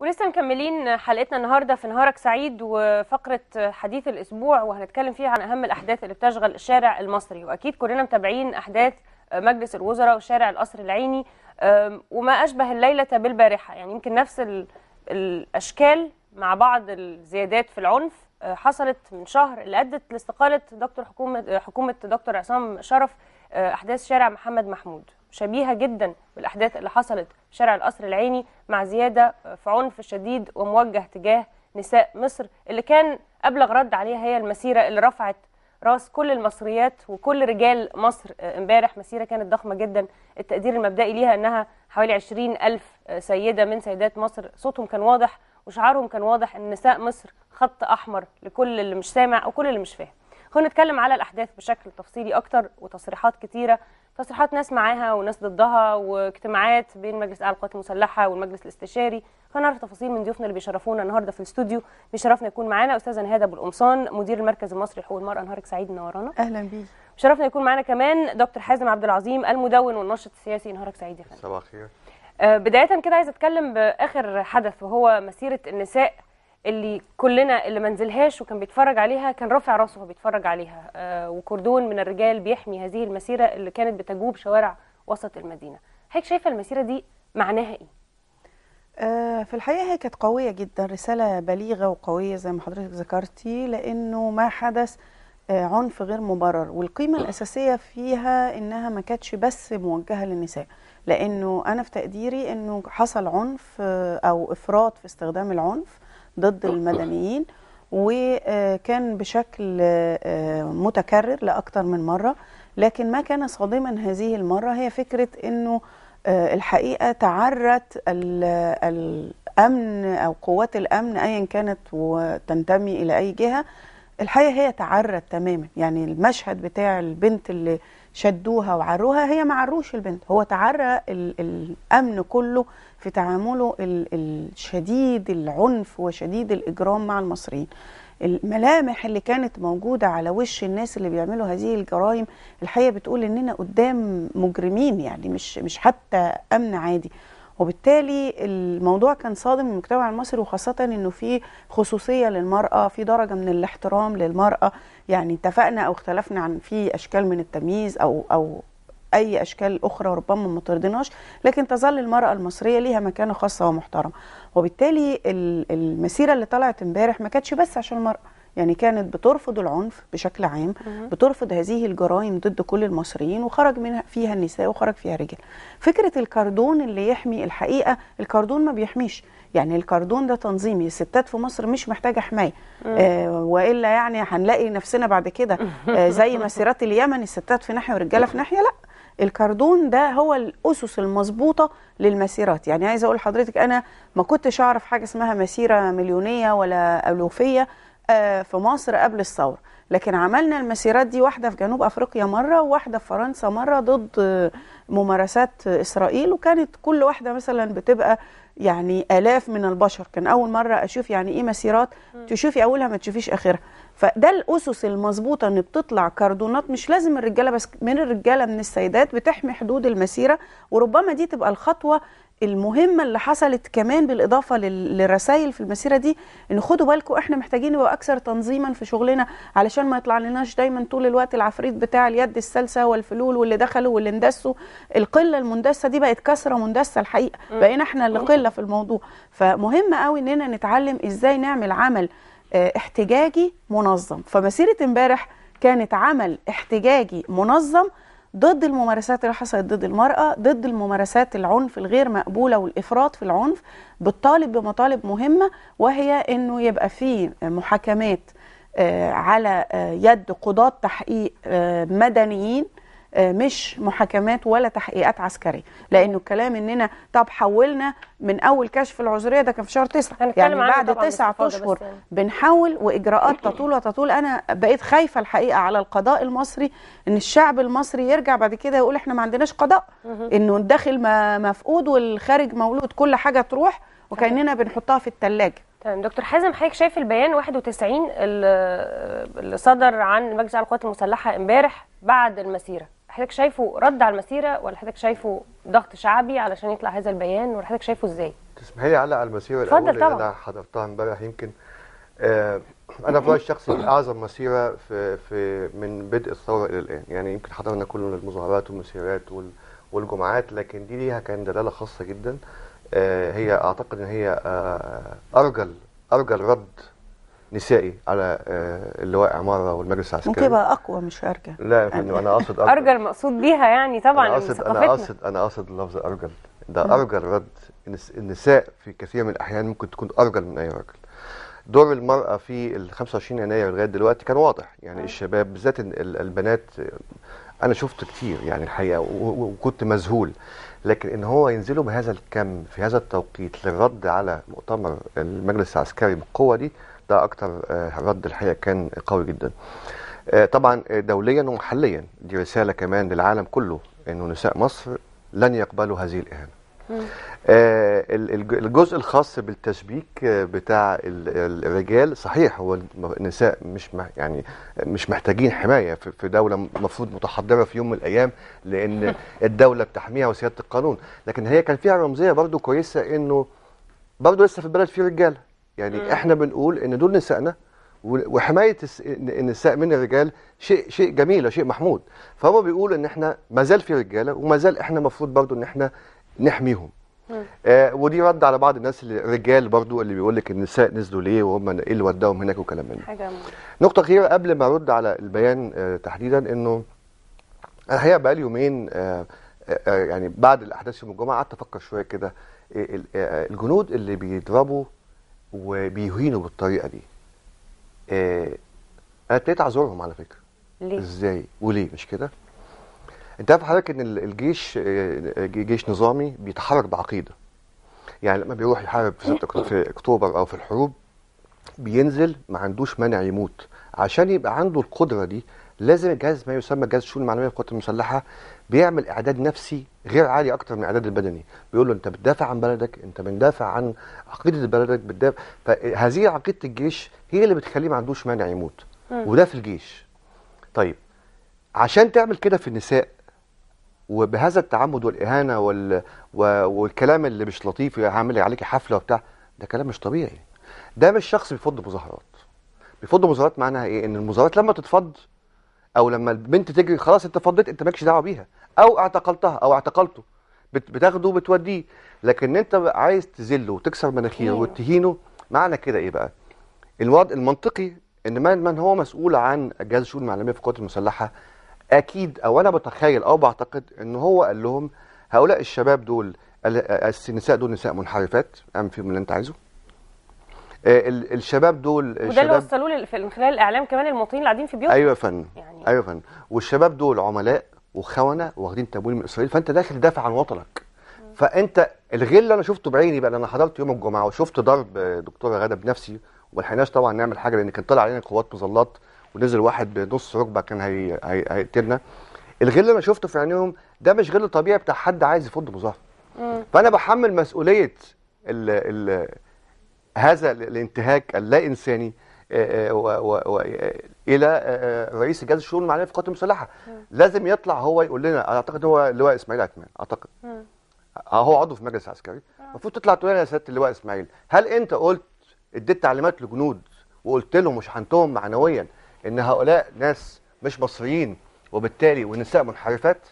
ولسه مكملين حلقتنا النهارده في نهارك سعيد وفقره حديث الاسبوع وهنتكلم فيها عن اهم الاحداث اللي بتشغل الشارع المصري واكيد كلنا متابعين احداث مجلس الوزراء وشارع القصر العيني وما اشبه الليله بالبارحه يعني يمكن نفس الاشكال مع بعض الزيادات في العنف آه، حصلت من شهر اللي ادت لاستقاله دكتور حكومه آه، حكومه دكتور عصام شرف آه، احداث شارع محمد محمود شبيهة جدا بالأحداث اللي حصلت في شارع القصر العيني مع زيادة في عنف شديد وموجه تجاه نساء مصر اللي كان أبلغ رد عليها هي المسيرة اللي رفعت راس كل المصريات وكل رجال مصر آه، امبارح مسيرة كانت ضخمة جدا التقدير المبدئي ليها أنها حوالي 20 ألف آه، سيدة من سيدات مصر صوتهم كان واضح وشعارهم كان واضح أن نساء مصر خط أحمر لكل اللي مش سامع وكل اللي مش فاهم خلونا نتكلم على الأحداث بشكل تفصيلي أكتر وتصريحات كتيرة تصريحات ناس معاها وناس ضدها واجتماعات بين مجلس اعلى القوات المسلحه والمجلس الاستشاري خلينا نعرف تفاصيل من ضيوفنا اللي بيشرفونا النهارده في الاستوديو بيشرفنا يكون معانا استاذه نهاده ابو القمصان مدير المركز المصري لحقوق المراه نهارك سعيد منورانا اهلا بيك بيشرفنا يكون معانا كمان دكتور حازم عبد العظيم المدون والناشط السياسي نهارك سعيد يا فندم صباح الخير آه، بدايه كده عايزه اتكلم باخر حدث وهو مسيره النساء اللي كلنا اللي ما نزلهاش وكان بيتفرج عليها كان رافع راسه وهو بيتفرج عليها آه، وكردون من الرجال بيحمي هذه المسيره اللي كانت بتجوب شوارع وسط المدينه حضرتك شايفه المسيره دي معناها ايه آه، في الحقيقه هي كانت قويه جدا رساله بليغه وقويه زي ما حضرتك ذكرتي لانه ما حدث آه، عنف غير مبرر والقيمه الاساسيه فيها انها ما كانتش بس موجهه للنساء لانه انا في تقديري انه حصل عنف او افراط في استخدام العنف ضد أه. المدنيين وكان بشكل آه، متكرر لأكثر من مرة لكن ما كان صادما هذه المرة هي فكرة أنه آه، الحقيقة تعرت الأمن أو قوات الأمن أيا كانت وتنتمي إلى أي جهة الحقيقه هي تعرت تماما يعني المشهد بتاع البنت اللي شدوها وعروها هي ما عروش البنت هو تعرى الامن كله في تعامله الشديد العنف وشديد الاجرام مع المصريين الملامح اللي كانت موجودة على وش الناس اللي بيعملوا هذه الجرائم الحقيقة بتقول إننا قدام مجرمين يعني مش مش حتى أمن عادي وبالتالي الموضوع كان صادم المجتمع المصري وخاصة انه في خصوصية للمرأة في درجة من الاحترام للمرأة يعني اتفقنا او اختلفنا عن في اشكال من التمييز او او اي اشكال اخرى ربما ما ترضيناش لكن تظل المراه المصريه ليها مكانه خاصه ومحترمه وبالتالي المسيره اللي طلعت امبارح ما كانتش بس عشان المراه يعني كانت بترفض العنف بشكل عام بترفض هذه الجرائم ضد كل المصريين وخرج منها فيها النساء وخرج فيها الرجال فكره الكاردون اللي يحمي الحقيقه الكاردون ما بيحميش يعني الكاردون ده تنظيمي الستات في مصر مش محتاجه حمايه آه والا يعني هنلاقي نفسنا بعد كده آه زي مسيرات اليمن الستات في ناحيه والرجاله في ناحيه لا الكاردون ده هو الاسس المظبوطه للمسيرات يعني عايزه اقول لحضرتك انا ما كنتش اعرف حاجه اسمها مسيره مليونيه ولا الوفيه آه، في مصر قبل الثوره لكن عملنا المسيرات دي واحده في جنوب افريقيا مره وواحده في فرنسا مره ضد ممارسات اسرائيل وكانت كل واحده مثلا بتبقى يعني الاف من البشر كان اول مره اشوف يعني ايه مسيرات تشوفي اولها ما تشوفيش اخرها فده الاسس المظبوطه ان بتطلع كاردونات مش لازم الرجاله بس من الرجاله من السيدات بتحمي حدود المسيره وربما دي تبقى الخطوه المهمه اللي حصلت كمان بالاضافه للرسائل في المسيره دي ان خدوا بالكم احنا محتاجين نبقى اكثر تنظيما في شغلنا علشان ما يطلع لناش دايما طول الوقت العفريت بتاع اليد السلسه والفلول واللي دخلوا واللي اندسوا القله المندسه دي بقت كسره مندسه الحقيقه بقينا احنا اللي قله في الموضوع فمهم قوي اننا نتعلم ازاي نعمل عمل آه، احتجاجي منظم فمسيره امبارح كانت عمل احتجاجي منظم ضد الممارسات اللي حصلت ضد المرأة ضد الممارسات العنف الغير مقبولة والإفراط في العنف بتطالب بمطالب مهمة وهي أنه يبقى في محاكمات آه، على آه، يد قضاة تحقيق آه، مدنيين آه، مش محاكمات ولا تحقيقات عسكريه لانه الكلام اننا طب حولنا من اول كشف العذريه ده كان في شهر 9 يعني بعد 9 اشهر يعني. بنحول واجراءات تطول وتطول انا بقيت خايفه الحقيقه على القضاء المصري ان الشعب المصري يرجع بعد كده يقول احنا ما عندناش قضاء انه الداخل مفقود والخارج مولود كل حاجه تروح وكاننا بنحطها في الثلاجه تمام دكتور حازم حضرتك شايف البيان 91 اللي صدر عن مجلس القوات المسلحه امبارح بعد المسيره حضرتك شايفه رد على المسيره ولا حضرتك شايفه ضغط شعبي علشان يطلع هذا البيان ولا حضرتك شايفه ازاي؟ تسمحي لي اعلق على المسيره الاولى اللي انا حضرتها امبارح يمكن آه انا في رايي الشخصي اعظم مسيره في في من بدء الثوره الى الان يعني يمكن حضرنا كل المظاهرات والمسيرات والجمعات لكن دي ليها كان دلاله خاصه جدا آه هي اعتقد ان هي آه ارجل ارجل رد نسائي على آه، اللواء عماره والمجلس العسكري ممكن يبقى اقوى مش ارجل لا يا فندم انا اقصد ارجل ارجل مقصود بيها يعني طبعا انا أقصد, انا اقصد انا اقصد لفظ ارجل ده ارجل رد النساء في كثير من الاحيان ممكن تكون ارجل من اي رجل دور المرأة في ال 25 يناير لغاية دلوقتي كان واضح يعني الشباب بالذات البنات أنا شفت كتير يعني الحقيقة وكنت مذهول لكن إن هو ينزلوا بهذا الكم في هذا التوقيت للرد على مؤتمر المجلس العسكري بالقوة دي ده اكتر آه، رد الحقيقه كان قوي جدا آه، طبعا آه، دوليا ومحليا دي رساله كمان للعالم كله انه نساء مصر لن يقبلوا هذه الاهانه الجزء الخاص بالتشبيك بتاع الرجال صحيح هو النساء مش يعني مش محتاجين حمايه في دوله المفروض متحضره في يوم من الايام لان الدوله بتحميها وسياده القانون لكن هي كان فيها رمزيه برضو كويسه انه برضو لسه في البلد في رجاله يعني م. احنا بنقول ان دول نسائنا وحمايه النساء من الرجال شيء شيء جميل شيء محمود فهو بيقول ان احنا ما زال في رجاله وما زال احنا المفروض برضو ان احنا نحميهم آه ودي رد على بعض الناس الرجال برضو اللي بيقول لك النساء نزلوا ليه وهم ايه اللي وداهم هناك وكلام من ده نقطه اخيره قبل ما ارد على البيان آه تحديدا انه الحقيقه بقى لي يومين آه آه, آه، يعني بعد الاحداث يوم الجمعه قعدت افكر شويه كده إيه آه، آه، الجنود اللي بيضربوا وبيهينوا بالطريقه دي آه انا ابتديت اعذرهم على فكره ليه؟ ازاي وليه مش كده انت عارف حضرتك ان الجيش آه، آه، جيش نظامي بيتحرك بعقيده يعني لما بيروح يحارب في, في اكتوبر او في الحروب بينزل ما عندوش مانع يموت عشان يبقى عنده القدره دي لازم الجهاز ما يسمى جهاز الشؤون المعنويه للقوات المسلحه بيعمل اعداد نفسي غير عالي اكتر من الاعداد البدني بيقول له انت بتدافع عن بلدك انت بندافع عن عقيده بلدك بتدافع فهذه عقيده الجيش هي اللي بتخليه ما عندوش مانع يموت وده في الجيش طيب عشان تعمل كده في النساء وبهذا التعمد والاهانه وال... والكلام اللي مش لطيف هعمل إيه عليك حفله وبتاع ده كلام مش طبيعي ده مش شخص بيفض مظاهرات بيفض مظاهرات معناها ايه ان المظاهرات لما تتفض او لما البنت تجري خلاص انت فضيت انت مالكش دعوه بيها او اعتقلتها او اعتقلته بتاخده وبتوديه لكن انت عايز تذله وتكسر مناخيره وتهينه معنى كده ايه بقى الوضع المنطقي ان من من هو مسؤول عن جهاز الشؤون المعلميه في القوات المسلحه اكيد او انا بتخيل او بعتقد ان هو قال لهم هؤلاء الشباب دول النساء دول نساء منحرفات اعمل فيهم اللي انت عايزه آه، الشباب دول الشباب وده اللي وصلوه من خلال الاعلام كمان المواطنين اللي قاعدين في بيوتهم ايوه يا فندم يعني ايوه يا فندم والشباب دول عملاء وخونه واخدين تمويل من اسرائيل فانت داخل دافع عن وطنك فانت الغل اللي انا شفته بعيني بقى انا حضرت يوم الجمعه وشفت ضرب دكتوره غاده بنفسي وما لحقناش طبعا نعمل حاجه لان كان طلع علينا قوات مظلات ونزل واحد بنص ركبه كان هي... هي... هيقتلنا الغل اللي انا شفته في عينيهم ده مش غل طبيعي بتاع حد عايز يفض مظاهره فانا بحمل مسؤوليه ال... ال... هذا الانتهاك اللا انساني الى آه، آه، رئيس جهاز الشؤون المعنيه في القوات المسلحه لازم يطلع هو يقول لنا اعتقد هو اللواء اسماعيل عثمان اعتقد آه، هو عضو في المجلس العسكري المفروض تطلع تقول لنا يا سياده اللواء اسماعيل هل انت قلت اديت تعليمات لجنود وقلت لهم وشحنتهم معنويا ان هؤلاء ناس مش مصريين وبالتالي والنساء منحرفات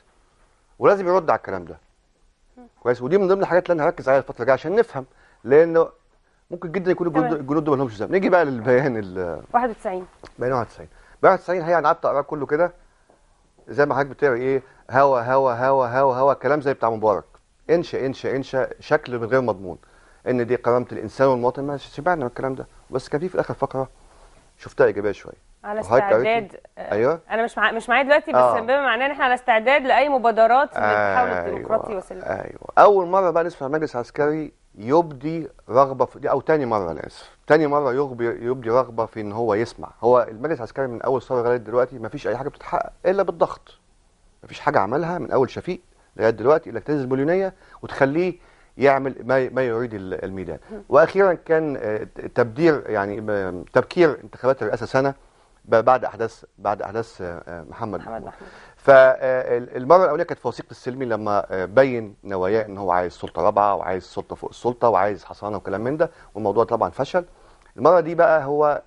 ولازم يرد على الكلام ده كويس ودي من ضمن الحاجات اللي انا هركز عليها الفتره الجايه عشان نفهم لانه ممكن جدا يكون الجنود دول ما لهمش ذنب نيجي بقى للبيان ال 91 بيان 91 بيان 91 هي انا قعدت اقراه كله كده زي ما حضرتك بتقرا ايه هوا هوا هوا هوا هوا كلام زي بتاع مبارك انشا انشا انشا شكل من غير مضمون ان دي كرامه الانسان والمواطن ما شبعنا من الكلام ده بس كان في في اخر فقره شفتها ايجابيه شويه على استعداد ايوه انا مش مع... مش معايا دلوقتي بس آه. بما معناه ان احنا على استعداد لاي مبادرات آه الديمقراطي أيوة. وسلم ايوه اول مره بقى نسمع مجلس عسكري يبدي رغبه في او تاني مره انا اسف تاني مره يغبي يبدي رغبه في ان هو يسمع هو المجلس العسكري من اول ثوره لغايه دلوقتي ما فيش اي حاجه بتتحقق الا بالضغط ما فيش حاجه عملها من اول شفيق لغايه دلوقتي الا اجتاز البوليونيه وتخليه يعمل ما ما يريد الميدان واخيرا كان آه، تبدير يعني آه، تبكير انتخابات الرئاسه سنه بعد احداث بعد احداث آه، آه، محمد محمد محمود. فالمره آه، الاولى كانت في وثيقه السلمي لما بين نواياه ان هو عايز سلطه رابعه وعايز سلطه فوق السلطه وعايز حصانه وكلام من ده والموضوع طبعا فشل المره دي بقى هو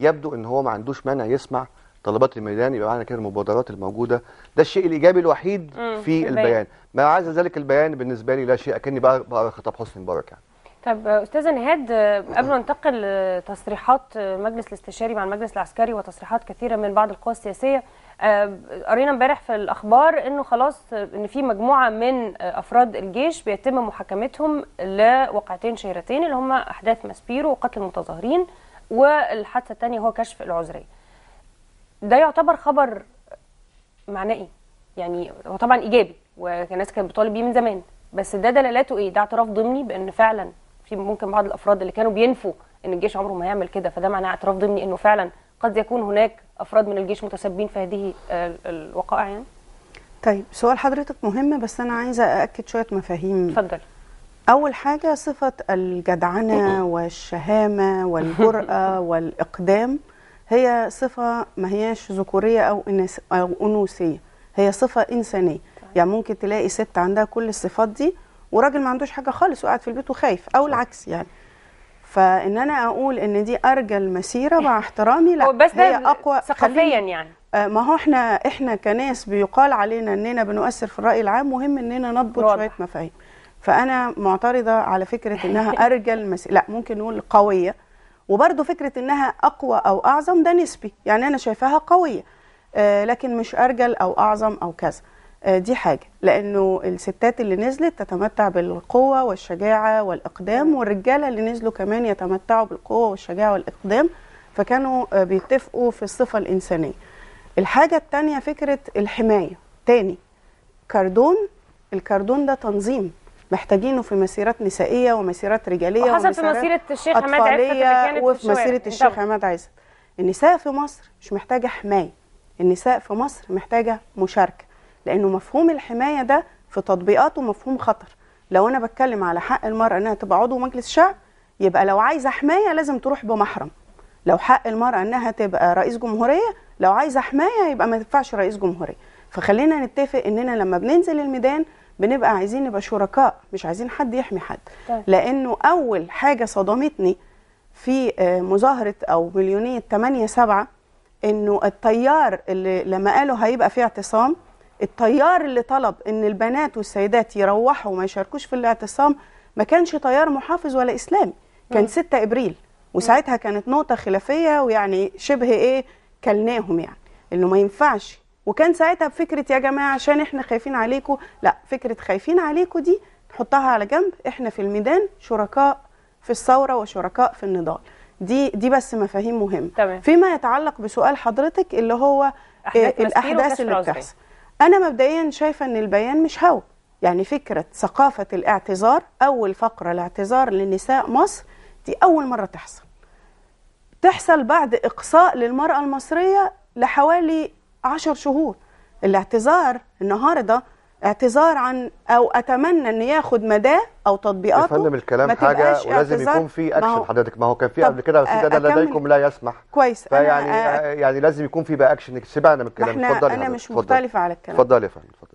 يبدو ان هو ما عندوش مانع يسمع طلبات الميدان يبقى معنى كده المبادرات الموجوده ده الشيء الايجابي الوحيد في البيان ما عدا ذلك البيان بالنسبه لي لا شيء اكني بقرا خطاب حسني مبارك يعني طب استاذه نهاد قبل ما ننتقل لتصريحات مجلس الاستشاري مع المجلس العسكري وتصريحات كثيره من بعض القوى السياسيه آه، قرينا امبارح في الاخبار انه خلاص ان في مجموعه من افراد الجيش بيتم محاكمتهم لوقعتين شهيرتين اللي هما احداث ماسبيرو وقتل المتظاهرين والحادثه الثانيه هو كشف العذريه ده يعتبر خبر معناه ايه يعني هو طبعا ايجابي والناس كانت بتطالب بيه من زمان بس ده دلالاته ايه ده اعتراف ضمني بان فعلا في ممكن بعض الافراد اللي كانوا بينفوا ان الجيش عمره ما يعمل كده فده معناه اعتراف ضمني انه فعلا قد يكون هناك افراد من الجيش متسببين في هذه آه، الوقائع يعني طيب سؤال حضرتك مهم بس انا عايزه ااكد شويه مفاهيم اتفضل اول حاجه صفه الجدعنه والشهامه والجراه والاقدام هي صفه ما هياش ذكوريه او او انوثيه هي صفه انسانيه طيب. يعني ممكن تلاقي ست عندها كل الصفات دي وراجل ما عندوش حاجه خالص وقاعد في البيت وخايف او العكس يعني فان انا اقول ان دي ارجل مسيره مع إيه. احترامي لا بس هي اقوى ثقافيا يعني آه، ما هو احنا احنا كناس بيقال علينا اننا بنؤثر في الراي العام مهم اننا نضبط شويه مفاهيم فانا معترضه على فكره انها ارجل مسيره لا ممكن نقول قويه وبرده فكره انها اقوى او اعظم ده نسبي يعني انا شايفاها قويه آه، لكن مش ارجل او اعظم او كذا آه، دي حاجه لانه الستات اللي نزلت تتمتع بالقوه والشجاعه والاقدام والرجاله اللي نزلوا كمان يتمتعوا بالقوه والشجاعه والاقدام فكانوا آه، بيتفقوا في الصفه الانسانيه الحاجه الثانيه فكره الحمايه تاني كاردون الكاردون ده تنظيم محتاجينه في مسيرات نسائيه ومسيرات رجاليه وحصل في مسيره الشيخ حماد عزت وفي مسيره الشيخ حماد عزت النساء في مصر مش محتاجه حمايه النساء في مصر محتاجه مشاركه لانه مفهوم الحمايه ده في تطبيقاته مفهوم خطر لو انا بتكلم على حق المراه انها تبقى عضو مجلس شعب يبقى لو عايزه حمايه لازم تروح بمحرم لو حق المراه انها تبقى رئيس جمهوريه لو عايزه حمايه يبقى ما تنفعش رئيس جمهوريه فخلينا نتفق اننا لما بننزل الميدان بنبقى عايزين نبقى شركاء مش عايزين حد يحمي حد طيب. لانه اول حاجه صدمتني في آه، مظاهره او مليونيه 8 7 انه التيار اللي لما قالوا هيبقى فيه اعتصام التيار اللي طلب ان البنات والسيدات يروحوا وما يشاركوش في الاعتصام ما كانش تيار محافظ ولا اسلامي كان 6 ابريل وساعتها كانت نقطه خلافيه ويعني شبه ايه كلناهم يعني انه ما ينفعش وكان ساعتها بفكره يا جماعه عشان احنا خايفين عليكم لا فكره خايفين عليكم دي نحطها على جنب احنا في الميدان شركاء في الثوره وشركاء في النضال دي دي بس مفاهيم مهمه تمام. فيما يتعلق بسؤال حضرتك اللي هو إيه، الاحداث اللي بتحصل أنا مبدئيا شايفة أن البيان مش هو يعني فكرة ثقافة الاعتذار أول فقرة الاعتذار لنساء مصر دي أول مرة تحصل تحصل بعد إقصاء للمرأة المصرية لحوالي عشر شهور الاعتذار النهاردة اعتذار عن او اتمنى ان ياخد مداه او تطبيقاته يا فندم الكلام حاجه ولازم يكون في اكشن حضرتك ما هو كان في قبل كده بس ده لديكم لا يسمح كويس فيعني آه، يعني لازم يكون في بقى اكشن سيبنا من الكلام اتفضلي انا مش مختلفه على الكلام اتفضلي يا فندم